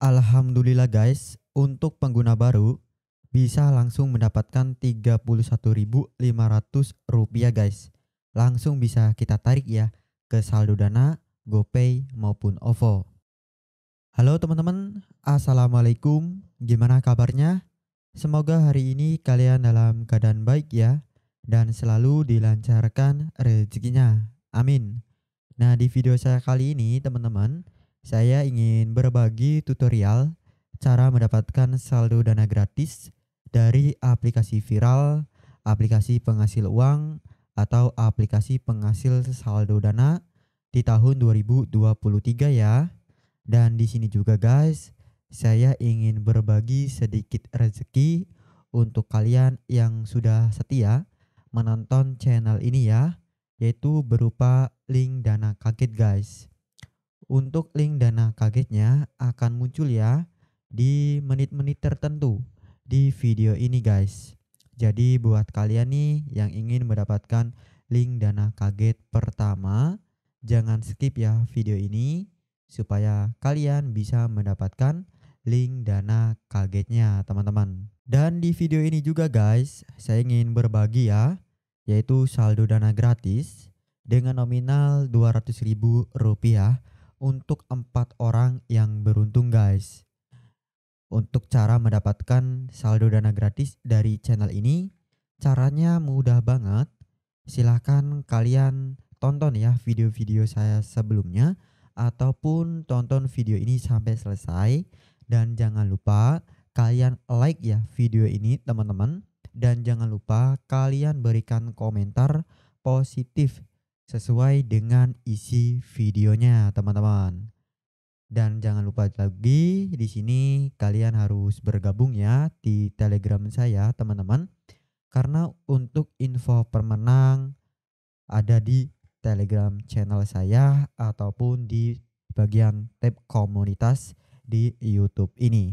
Alhamdulillah guys, untuk pengguna baru bisa langsung mendapatkan Rp31.500 guys. Langsung bisa kita tarik ya ke saldo Dana, GoPay maupun OVO. Halo teman-teman, Assalamualaikum. Gimana kabarnya? Semoga hari ini kalian dalam keadaan baik ya dan selalu dilancarkan rezekinya. Amin. Nah, di video saya kali ini teman-teman, saya ingin berbagi tutorial cara mendapatkan saldo dana gratis dari aplikasi viral, aplikasi penghasil uang, atau aplikasi penghasil saldo dana di tahun 2023 ya. Dan di sini juga guys, saya ingin berbagi sedikit rezeki untuk kalian yang sudah setia menonton channel ini ya, yaitu berupa link dana kaget guys. Untuk link dana kagetnya akan muncul ya di menit-menit tertentu di video ini guys. Jadi buat kalian nih yang ingin mendapatkan link dana kaget pertama, jangan skip ya video ini supaya kalian bisa mendapatkan link dana kagetnya teman-teman. Dan di video ini juga guys, saya ingin berbagi ya, yaitu saldo dana gratis dengan nominal rp rupiah untuk empat orang yang beruntung guys. Untuk cara mendapatkan saldo dana gratis dari channel ini, caranya mudah banget. Silahkan kalian tonton ya video-video saya sebelumnya ataupun tonton video ini sampai selesai dan jangan lupa kalian like ya video ini teman-teman dan jangan lupa kalian berikan komentar positif sesuai dengan isi videonya, teman-teman. Dan jangan lupa lagi di sini kalian harus bergabung ya di Telegram saya, teman-teman. Karena untuk info pemenang ada di Telegram channel saya ataupun di bagian tab komunitas di YouTube ini.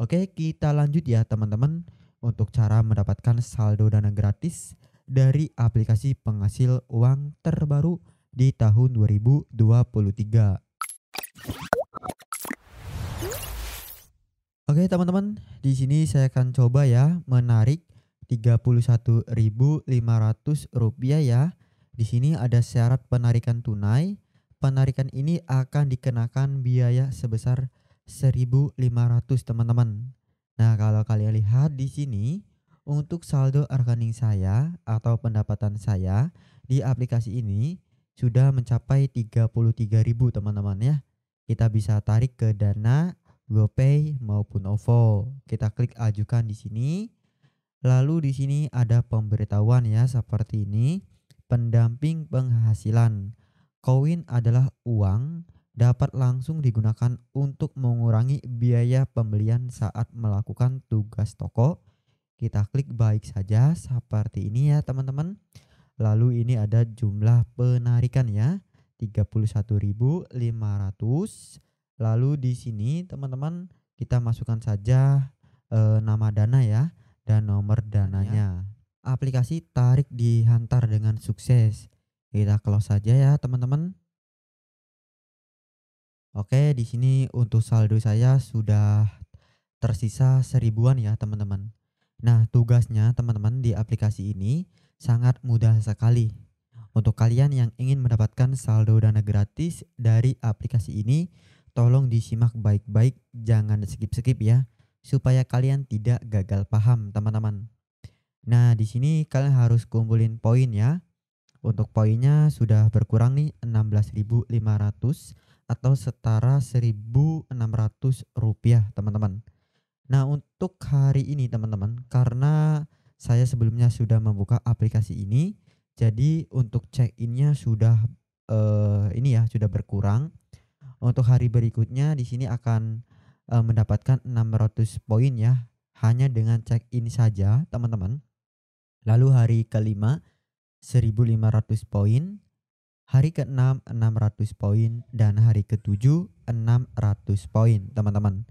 Oke, kita lanjut ya, teman-teman, untuk cara mendapatkan saldo dana gratis dari aplikasi penghasil uang terbaru di tahun 2023. Oke teman-teman, di sini saya akan coba ya menarik Rp31.500 ya. Di sini ada syarat penarikan tunai. Penarikan ini akan dikenakan biaya sebesar 1.500 teman-teman. Nah, kalau kalian lihat di sini untuk saldo rekening saya atau pendapatan saya di aplikasi ini sudah mencapai 33.000 teman-teman ya. Kita bisa tarik ke Dana, GoPay maupun OVO. Kita klik ajukan di sini. Lalu di sini ada pemberitahuan ya seperti ini. Pendamping penghasilan. Koin adalah uang dapat langsung digunakan untuk mengurangi biaya pembelian saat melakukan tugas toko kita klik baik saja seperti ini ya teman-teman. Lalu ini ada jumlah penarikan ya. 31.500. Lalu di sini teman-teman kita masukkan saja e, nama dana ya dan nomor dananya. Iya. Aplikasi tarik dihantar dengan sukses. Kita close saja ya teman-teman. Oke, di sini untuk saldo saya sudah tersisa seribuan ya teman-teman. Nah, tugasnya teman-teman di aplikasi ini sangat mudah sekali. Untuk kalian yang ingin mendapatkan saldo dana gratis dari aplikasi ini, tolong disimak baik-baik, jangan skip-skip ya, supaya kalian tidak gagal paham, teman-teman. Nah, di sini kalian harus kumpulin poin ya. Untuk poinnya sudah berkurang nih 16.500 atau setara 1.600 rupiah teman-teman. Nah, untuk hari ini teman-teman, karena saya sebelumnya sudah membuka aplikasi ini, jadi untuk check-innya sudah uh, ini ya, sudah berkurang. Untuk hari berikutnya di sini akan uh, mendapatkan 600 poin ya, hanya dengan check-in saja, teman-teman. Lalu hari kelima 1500 poin, hari ke-6 600 poin dan hari ke-7 600 poin, teman-teman.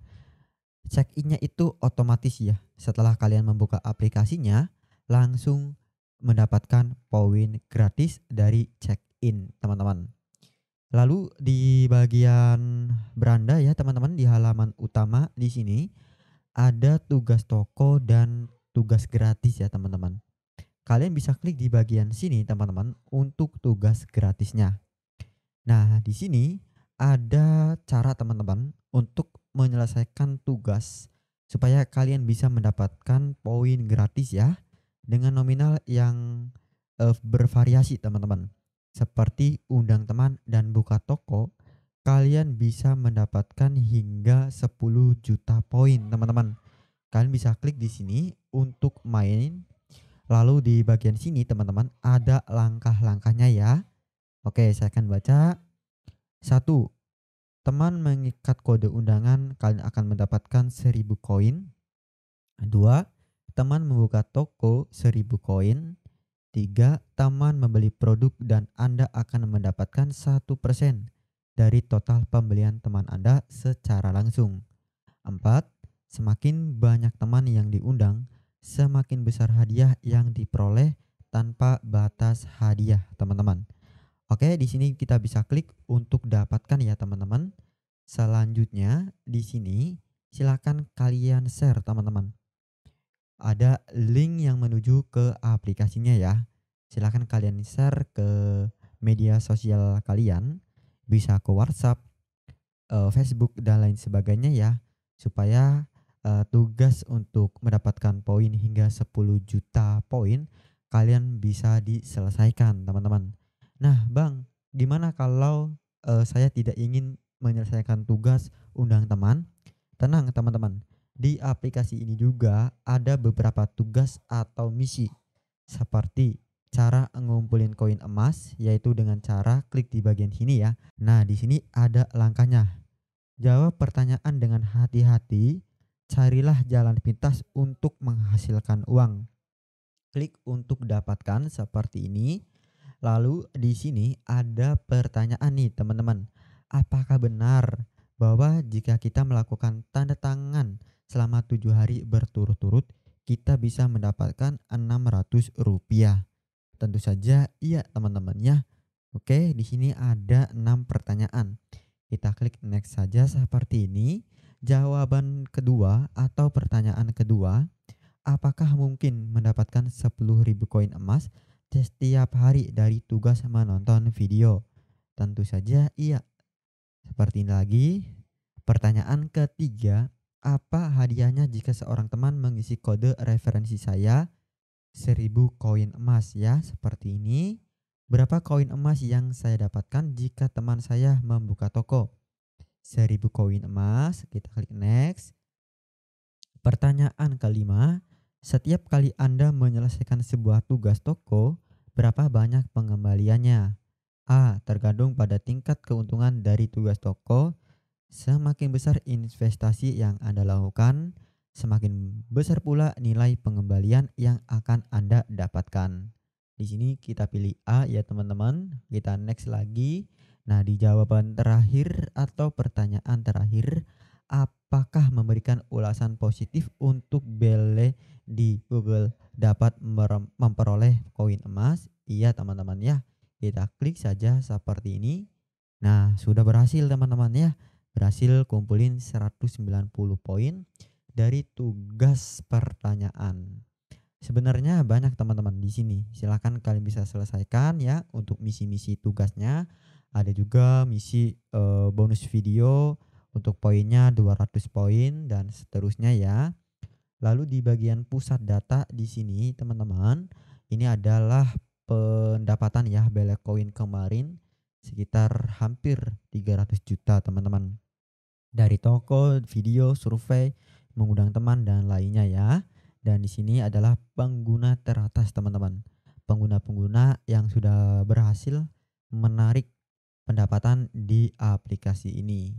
Check-innya itu otomatis ya. Setelah kalian membuka aplikasinya, langsung mendapatkan poin gratis dari check-in, teman-teman. Lalu di bagian beranda ya, teman-teman, di halaman utama di sini ada tugas toko dan tugas gratis ya, teman-teman. Kalian bisa klik di bagian sini, teman-teman, untuk tugas gratisnya. Nah, di sini ada cara teman-teman untuk menyelesaikan tugas supaya kalian bisa mendapatkan poin gratis ya dengan nominal yang uh, bervariasi teman-teman. Seperti undang teman dan buka toko, kalian bisa mendapatkan hingga 10 juta poin teman-teman. Kalian bisa klik di sini untuk main. Lalu di bagian sini teman-teman ada langkah-langkahnya ya. Oke, saya akan baca. Satu, teman mengikat kode undangan, kalian akan mendapatkan 1000 koin. 2. Teman membuka toko 1000 koin. tiga Teman membeli produk dan Anda akan mendapatkan satu persen dari total pembelian teman Anda secara langsung. empat Semakin banyak teman yang diundang, semakin besar hadiah yang diperoleh tanpa batas hadiah, teman-teman. Oke, di sini kita bisa klik untuk dapatkan ya teman-teman. Selanjutnya di sini silakan kalian share teman-teman. Ada link yang menuju ke aplikasinya ya. Silakan kalian share ke media sosial kalian, bisa ke WhatsApp, eh, Facebook dan lain sebagainya ya supaya eh, tugas untuk mendapatkan poin hingga 10 juta poin kalian bisa diselesaikan teman-teman. Nah, Bang, gimana kalau uh, saya tidak ingin menyelesaikan tugas undang teman? Tenang, teman-teman. Di aplikasi ini juga ada beberapa tugas atau misi seperti cara ngumpulin koin emas yaitu dengan cara klik di bagian sini ya. Nah, di sini ada langkahnya. Jawab pertanyaan dengan hati-hati, carilah jalan pintas untuk menghasilkan uang. Klik untuk dapatkan seperti ini. Lalu di sini ada pertanyaan nih teman-teman. Apakah benar bahwa jika kita melakukan tanda tangan selama tujuh hari berturut-turut, kita bisa mendapatkan enam ratus rupiah? Tentu saja iya teman-teman ya. Oke, di sini ada enam pertanyaan. Kita klik next saja seperti ini. Jawaban kedua atau pertanyaan kedua, apakah mungkin mendapatkan sepuluh ribu koin emas setiap hari dari tugas menonton video? Tentu saja iya. Seperti ini lagi, pertanyaan ketiga, apa hadiahnya jika seorang teman mengisi kode referensi saya 1000 koin emas ya seperti ini. Berapa koin emas yang saya dapatkan jika teman saya membuka toko? 1000 koin emas, kita klik next. Pertanyaan kelima, setiap kali Anda menyelesaikan sebuah tugas toko, berapa banyak pengembaliannya? A. Tergantung pada tingkat keuntungan dari tugas toko. Semakin besar investasi yang Anda lakukan, semakin besar pula nilai pengembalian yang akan Anda dapatkan. Di sini kita pilih A ya teman-teman. Kita next lagi. Nah, di jawaban terakhir atau pertanyaan terakhir, apakah memberikan ulasan positif untuk bele di Google dapat memperoleh koin emas? Iya teman-teman ya. Kita klik saja seperti ini. Nah, sudah berhasil teman-teman ya. Berhasil kumpulin 190 poin dari tugas pertanyaan. Sebenarnya banyak teman-teman di sini. Silahkan kalian bisa selesaikan ya untuk misi-misi tugasnya. Ada juga misi e, bonus video untuk poinnya 200 poin dan seterusnya ya. Lalu di bagian pusat data di sini teman-teman, ini adalah pendapatan ya belek koin kemarin sekitar hampir 300 juta teman-teman. Dari toko, video, survei, mengundang teman dan lainnya ya. Dan di sini adalah pengguna teratas teman-teman. Pengguna-pengguna yang sudah berhasil menarik pendapatan di aplikasi ini.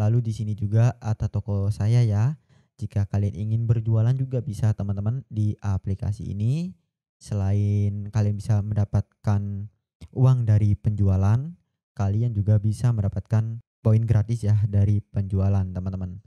Lalu di sini juga ada toko saya ya jika kalian ingin berjualan juga bisa teman-teman di aplikasi ini. Selain kalian bisa mendapatkan uang dari penjualan, kalian juga bisa mendapatkan poin gratis ya dari penjualan teman-teman.